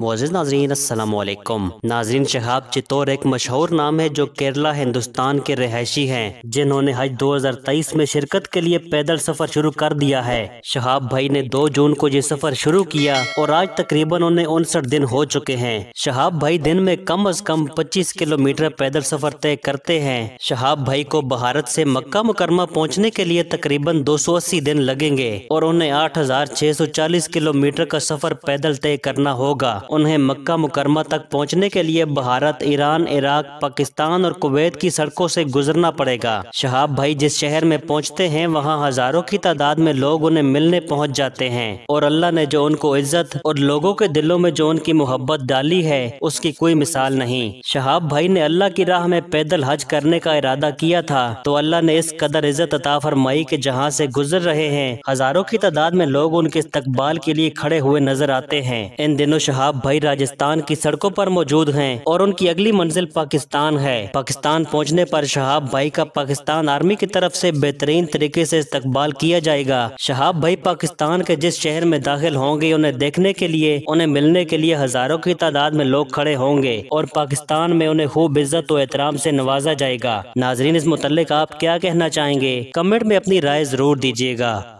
Moz नाजरीन असलकुम नाजरीन शहाब चित्तौर एक मशहूर नाम है जो केरला हिंदुस्तान के रहायशी हैं जिन्होंने हज 2023 में शिरकत के लिए पैदल सफ़र शुरू कर दिया है शहाब भाई ने 2 जून को ये सफ़र शुरू किया और आज तकरीबन उन्हें उनसठ दिन हो चुके हैं शहाब भाई दिन में कम अज कम पच्चीस किलोमीटर पैदल सफ़र तय करते हैं शहाब भाई को भारत से मक्का मुकरमा पहुँचने के लिए तकरीबन दो सौ अस्सी दिन लगेंगे और उन्हें आठ हजार छह सौ चालीस किलोमीटर का सफ़र पैदल तय करना होगा उन्हें मक्का मुकरमा तक पहुंचने के लिए भारत ईरान इराक पाकिस्तान और कुवैत की सड़कों से गुजरना पड़ेगा शहाब भाई जिस शहर में पहुंचते हैं वहां हजारों की तादाद में लोग उन्हें मिलने पहुंच जाते हैं और अल्लाह ने जो उनको इज्जत और लोगों के दिलों में जो उनकी मोहब्बत डाली है उसकी कोई मिसाल नहीं शहाब भाई ने अल्लाह की राह में पैदल हज करने का इरादा किया था तो अल्लाह ने इस कदर इज्जत अता फरमाई के जहाँ से गुजर रहे हैं हजारों की तादाद में लोग उनके इस्तकबाल के लिए खड़े हुए नजर आते हैं इन दिनों शहाब भाई राजस्थान की सड़कों पर मौजूद हैं और उनकी अगली मंजिल पाकिस्तान है पाकिस्तान पहुंचने पर शहाब भाई का पाकिस्तान आर्मी की तरफ से बेहतरीन तरीके से इस्तकबाल किया जाएगा शहाब भाई पाकिस्तान के जिस शहर में दाखिल होंगे उन्हें देखने के लिए उन्हें मिलने के लिए हजारों की तादाद में लोग खड़े होंगे और पाकिस्तान में उन्हें खूब इज्जत और एहतराम से नवाजा जाएगा नाजरीन इस मुतल आप क्या कहना चाहेंगे कमेंट में अपनी राय जरूर दीजिएगा